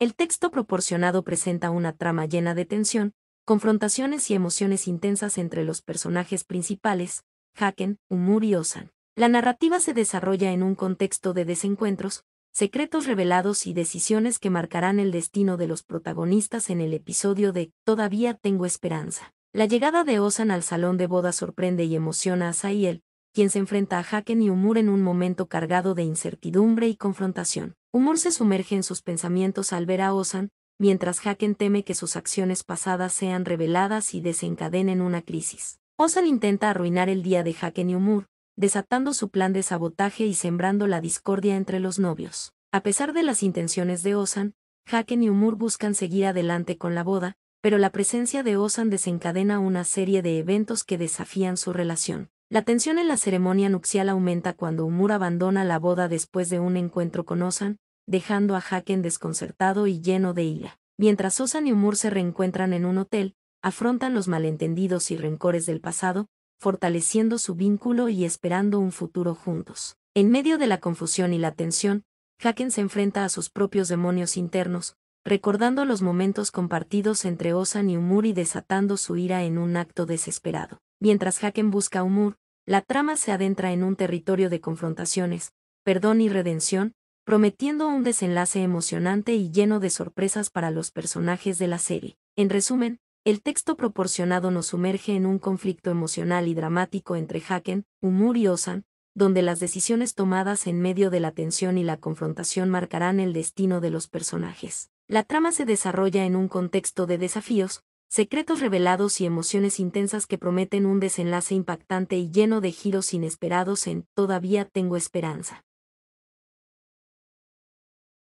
El texto proporcionado presenta una trama llena de tensión, confrontaciones y emociones intensas entre los personajes principales, Haken, Umur y Osan. La narrativa se desarrolla en un contexto de desencuentros, secretos revelados y decisiones que marcarán el destino de los protagonistas en el episodio de Todavía tengo esperanza. La llegada de Osan al salón de boda sorprende y emociona a Sahiel, quien se enfrenta a Haken y Umur en un momento cargado de incertidumbre y confrontación. Humor se sumerge en sus pensamientos al ver a Osan, mientras Haken teme que sus acciones pasadas sean reveladas y desencadenen una crisis. Osan intenta arruinar el día de Haken y Humor, desatando su plan de sabotaje y sembrando la discordia entre los novios. A pesar de las intenciones de Osan, Haken y Humor buscan seguir adelante con la boda, pero la presencia de Osan desencadena una serie de eventos que desafían su relación. La tensión en la ceremonia nupcial aumenta cuando Umur abandona la boda después de un encuentro con Osan, dejando a Haken desconcertado y lleno de ira. Mientras Osan y Umur se reencuentran en un hotel, afrontan los malentendidos y rencores del pasado, fortaleciendo su vínculo y esperando un futuro juntos. En medio de la confusión y la tensión, Haken se enfrenta a sus propios demonios internos, recordando los momentos compartidos entre Osan y Umur y desatando su ira en un acto desesperado. Mientras Haken busca a Umur, la trama se adentra en un territorio de confrontaciones, perdón y redención, prometiendo un desenlace emocionante y lleno de sorpresas para los personajes de la serie. En resumen, el texto proporcionado nos sumerge en un conflicto emocional y dramático entre Haken, Humur y Osan, donde las decisiones tomadas en medio de la tensión y la confrontación marcarán el destino de los personajes. La trama se desarrolla en un contexto de desafíos, secretos revelados y emociones intensas que prometen un desenlace impactante y lleno de giros inesperados en Todavía tengo esperanza.